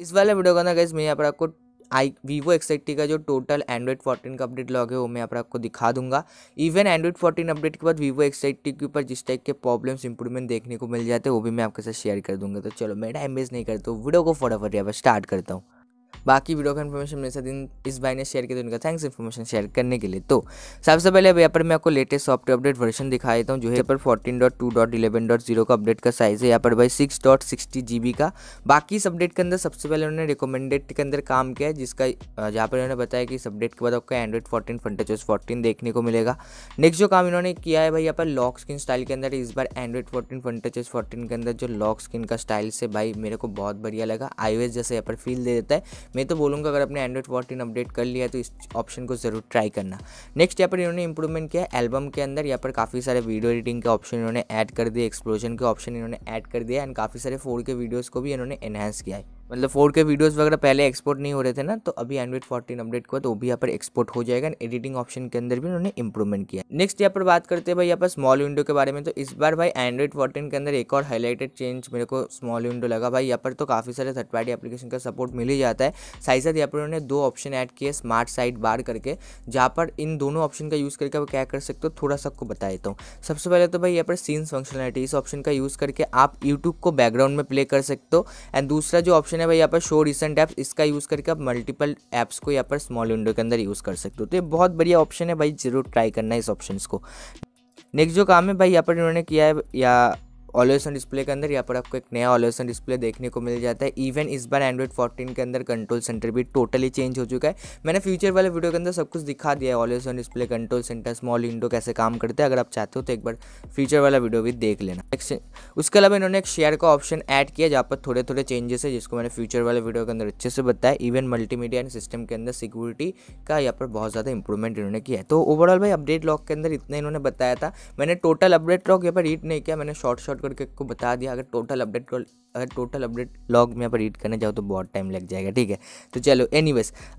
इस वाले वीडियो का ना गैस मैं यहाँ पर आपको आई वीवो एक्स का जो टोटल एंड्रॉइड 14 का अपडेट लॉग है वो मैं यहाँ पर आपको दिखा दूंगा इवन एंड्रॉइड 14 अपडेट के बाद वीवो एक्स के ऊपर जिस टाइप के प्रॉब्लम्स इंप्रूवमेंट देखने को मिल जाते हैं वो भी मैं आपके साथ शेयर कर दूंगा तो चलो मैं टाइम वेस्ट नहीं करता हूँ वीडियो को फटाफट यहाँ पर स्टार्ट करता हूँ बाकी वीडियो का इन्फॉर्मेशन मेरे साथ इस भाई ने शेयर किया तो उनका थैंक्स इन्फॉर्मेशन शेयर करने के लिए तो सबसे पहले अब यहाँ पर मैं आपको लेटेस्ट सॉफ्टवेयर अपडेट वर्जन दिखा देता हूँ जो है यहाँ पर fourteen dot two dot eleven dot zero का अपडेट का साइज़ है यहाँ पर भाई six dot sixty G B का बाकी इस अपडेट के अंदर सबसे पहले उन्होंने रिकमेंडेड के अंदर काम किया है जिसका जहाँ पर इन्होंने बताया कि इस अपडेट के बाद आपको एंड्रॉइड फोर्टीन फंटेचोस फोर्टीन देखने को मिलेगा नेक्स्ट जो काम इन्होंने किया है भाई यहाँ पर लॉक स्किन स्टाइल के अंदर इस बार एंड्रॉइड फोर्टीन फंटेचोस फोर्टीन के अंदर जो लॉक स्किन का स्टाइल से भाई मेरे को बहुत बढ़िया लगा आईओएस जैसे यहाँ पर फील दे देता है मैं तो बोलूँगा अगर अपने एंड्रॉइड फोर्टीन अपडेट कर लिया तो इस ऑप्शन को ज़रूर ट्राई करना नेक्स्ट यहाँ पर इन्होंने इंप्रूवमेंट किया एल्बम के अंदर यहाँ पर काफ़ी सारे वीडियो एडिटिंग के ऑप्शन इन्होंने ऐड कर दिए एक्सप्लोजन के ऑप्शन इन्होंने ऐड कर दिया एंड काफ़ी सारे फोर के वीडियोज़ को भी इन्होंने एनहेंस किया है मतलब फोर के वीडियोस वगैरह पहले एक्सपोर्ट नहीं हो रहे थे ना तो अभी एंड्रॉइड फोर्टीन अपडेट को तो वो भी यहाँ पर एक्सपोर्ट हो जाएगा एडिटिंग ऑप्शन के अंदर भी उन्होंने इंप्रूवमेंट किया नेक्स्ट यहाँ पर बात करते हैं भाई यहाँ पर स्मॉल विंडो के बारे में तो इस बार भाई एंड्रॉइड फोर्टीन के अंदर एक और हाईलाइटेड चेंज मेरे को स्मॉल विंडो लगा भाई यहाँ पर तो काफ़ी सारे थर्ड पार्टी एप्लीकेशन का सपोर्ट मिल ही जाता है साथ साथ यहाँ पर उन्होंने दो ऑप्शन ऐड किए स्मार्ट साइट बार करके जहाँ पर इन दोनों ऑप्शन का यूज़ करके आप क्या कर सकते हो थोड़ा सा आपको बता देता हूँ सबसे पहले तो भाई यहाँ पर सीन्स फंक्शनलिटी इस ऑप्शन का यूज़ करके आप यूट्यूब को बैकग्राउंड में प्ले कर सकते हो एंड दूसरा जो ऑप्शन ऑप्शन है भाई यहाँ पर शो रिसेंट ऐप्स इसका यूज़ करके आप मल्टीपल ऐप्स को यहाँ पर स्मॉल विंडो के अंदर यूज़ कर सकते हो तो ये बहुत बढ़िया ऑप्शन है भाई जरूर ट्राई करना इस ऑप्शन को नेक्स्ट जो काम है भाई यहाँ पर इन्होंने किया है या ऑलोसन डिस्प्ले के अंदर यहाँ पर आपको एक नया ऑलोसन डिस्प्ले देखने को मिल जाता है इवन इस बार एंड्रॉइड 14 के अंदर कंट्रोल सेंटर भी टोटली चेंज हो चुका है मैंने फ्यूचर वाले वीडियो के अंदर सब कुछ दिखा दिया है ऑलोसन display control centre small window कैसे काम करते हैं अगर आप चाहते हो तो एक बार फ्यूचर वाला वीडियो भी देख लेना उसके अलावा इन्होंने एक शेयर का ऑप्शन ऐड किया जहाँ पर थोड़े थोड़े चेंजेस है जिसको मैंने फ्यूचर वाले वीडियो के अंदर अच्छे से बताया इवन मल्टीमीडिया एंड सिस्टम के अंदर सिक्योरिटी का यहाँ पर बहुत ज़्यादा इंप्रूवमेंट इन्होंने किया है तो ओवरऑल भाई अपडेट लॉक के अंदर इतना इन्होंने बताया था मैंने टोटल अपडेट लॉक यहाँ पर रीड नहीं किया मैंने शॉर्ट शॉर्ट करके आपको बता दिया अगर टोटल अपडेट अगर टोटल अपडेट लॉग में यहाँ पर रीड करने जाओ तो बहुत टाइम लग जाएगा ठीक है तो चलो एनी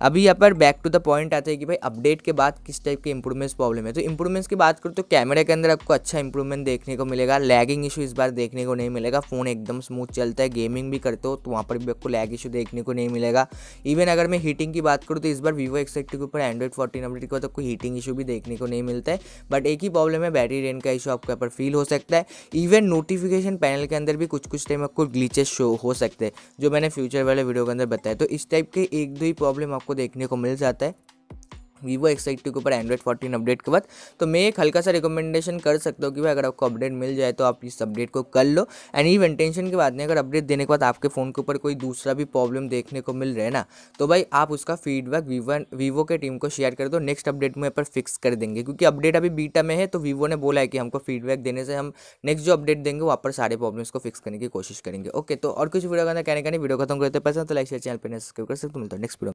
अभी यहाँ पर बैक टू द पॉइंट आते हैं कि भाई अपडेट के बाद किस टाइप के इंप्रूवमेंट्स प्रॉब्लम है तो इंप्रूवमेंट्स की बात करूँ तो कैमरे के अंदर आपको अच्छा इंप्रूवमेंट देखने को मिलेगा लैगिंग इशू इस बार देखने को नहीं मिलेगा फ़ोन एकदम स्मूथ चलता है गेमिंग भी करते हो तो वहाँ पर भी आपको लैग इशू देखने को नहीं मिलेगा इवन अगर मैं हीटिंग की बात करूँ तो इस बार वीवो एक्सेक्टिव के ऊपर एंड्रॉइड फोर्टीन अपडेट के बाद आपको हीटिंग इशू भी देखने को नहीं मिलता है बट एक ही प्रॉब्लम है बैटरी रेन का इशू आपको यहाँ पर फील हो सकता है इवन नोटिफिकेशन पैनल के अंदर भी कुछ कुछ टाइम आपको ग्ली ग्लीचेस शो हो सकते हैं जो मैंने फ्यूचर वाले वीडियो के अंदर बताया तो इस टाइप के एक दो ही प्रॉब्लम आपको देखने को मिल जाता है वीवो एक्स एक्टिव के ऊपर एंड्रॉइड फोर्टीन अपडेट के बाद तो मैं एक हल्का सा रिकमेंडेशन कर सकता हूँ कि भाई अगर आपको अपडेट मिल जाए तो आप इस अपडेट को कर लो एंड ईवन टेंशन के बाद नहीं अगर अपडेट देने के बाद आपके फ़ोन के ऊपर कोई दूसरा भी प्रॉब्लम देखने को मिल रहा है ना तो भाई आप उसका फीडबैक वीवो वीवो के टीम को शेयर कर दो नेक्स्ट अपडेट में पर फिक्स कर देंगे क्योंकि अपडेट अभी बीटा में है तो वीवो ने बोला है कि हमको फीडबैक देने से हम नेक्स्ट जो अपडेट देंगे वहाँ पर सारे प्रॉब्लम्स को फिक्स करने की कोशिश करेंगे ओके तो और कुछ वीडियो का कहने का नहीं वीडियो खत्म करते पसंद तो लाइक शेयर चैनल पर सब्सक्राइब कर सकते मिलता है नेक्स्ट वीडियो